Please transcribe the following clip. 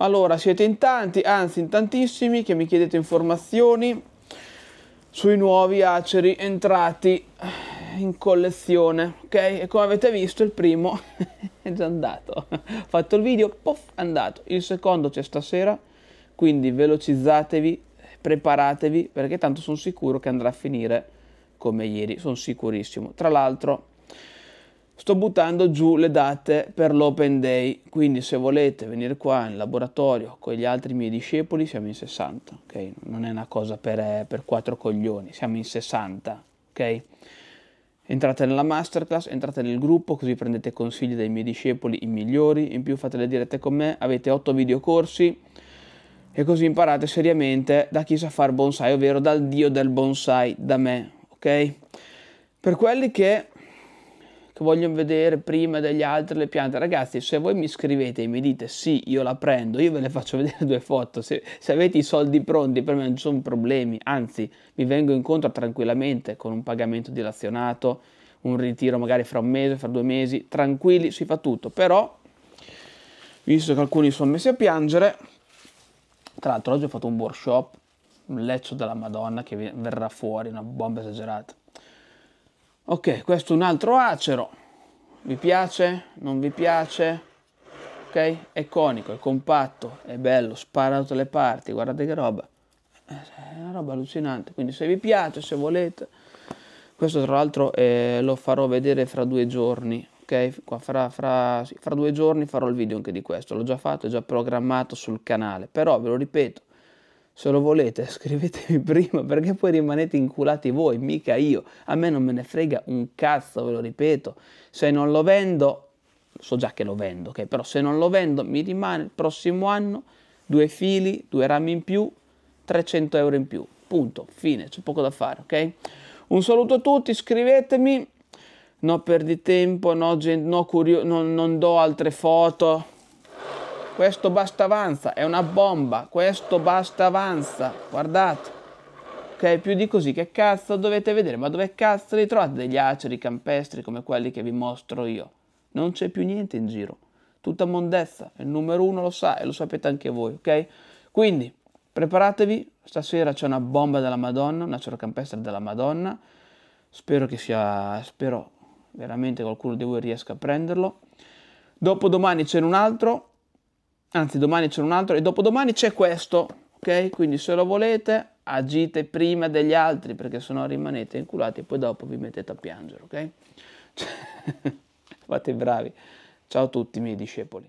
Allora, siete in tanti, anzi in tantissimi, che mi chiedete informazioni sui nuovi aceri entrati in collezione, ok? E come avete visto il primo è già andato, ho fatto il video, poff, è andato. Il secondo c'è stasera, quindi velocizzatevi, preparatevi, perché tanto sono sicuro che andrà a finire come ieri, sono sicurissimo. Tra l'altro sto buttando giù le date per l'open day, quindi se volete venire qua in laboratorio con gli altri miei discepoli siamo in 60, ok? Non è una cosa per, eh, per 4 coglioni, siamo in 60, ok? Entrate nella masterclass, entrate nel gruppo, così prendete consigli dai miei discepoli, i migliori, in più fate le dirette con me, avete otto videocorsi e così imparate seriamente da chi sa fare bonsai, ovvero dal dio del bonsai, da me, ok? Per quelli che che vogliono vedere prima degli altri le piante. Ragazzi, se voi mi scrivete e mi dite sì, io la prendo, io ve le faccio vedere due foto. Se, se avete i soldi pronti, per me non ci sono problemi. Anzi, mi vengo incontro tranquillamente con un pagamento dilazionato, un ritiro magari fra un mese, fra due mesi. Tranquilli, si fa tutto. Però, visto che alcuni sono messi a piangere, tra l'altro oggi ho fatto un workshop, un leccio della Madonna che verrà fuori, una bomba esagerata ok questo è un altro acero vi piace non vi piace ok è conico è compatto è bello spara da tutte le parti guardate che roba eh, è una roba allucinante quindi se vi piace se volete questo tra l'altro eh, lo farò vedere fra due giorni ok Qua fra, fra, sì, fra due giorni farò il video anche di questo l'ho già fatto è già programmato sul canale però ve lo ripeto se lo volete, scrivetemi prima perché poi rimanete inculati voi, mica io. A me non me ne frega un cazzo, ve lo ripeto. Se non lo vendo, so già che lo vendo, ok? Però se non lo vendo, mi rimane il prossimo anno due fili, due rami in più, 300 euro in più. Punto, fine, c'è poco da fare, ok? Un saluto a tutti, scrivetemi. No perdi tempo, no, no curio- non, non do altre foto questo basta avanza, è una bomba, questo basta avanza, guardate. Ok, più di così che cazzo dovete vedere, ma dove cazzo li trovate degli aceri campestri come quelli che vi mostro io? Non c'è più niente in giro, tutta mondezza, il numero uno lo sa e lo sapete anche voi, ok? Quindi preparatevi, stasera c'è una bomba della Madonna, un acero campestre della Madonna, spero che sia, spero veramente qualcuno di voi riesca a prenderlo. Dopodomani c'è un altro, anzi domani c'è un altro e dopodomani c'è questo, ok? Quindi se lo volete agite prima degli altri perché sennò rimanete inculati e poi dopo vi mettete a piangere, ok? Cioè, fate bravi. Ciao a tutti i miei discepoli.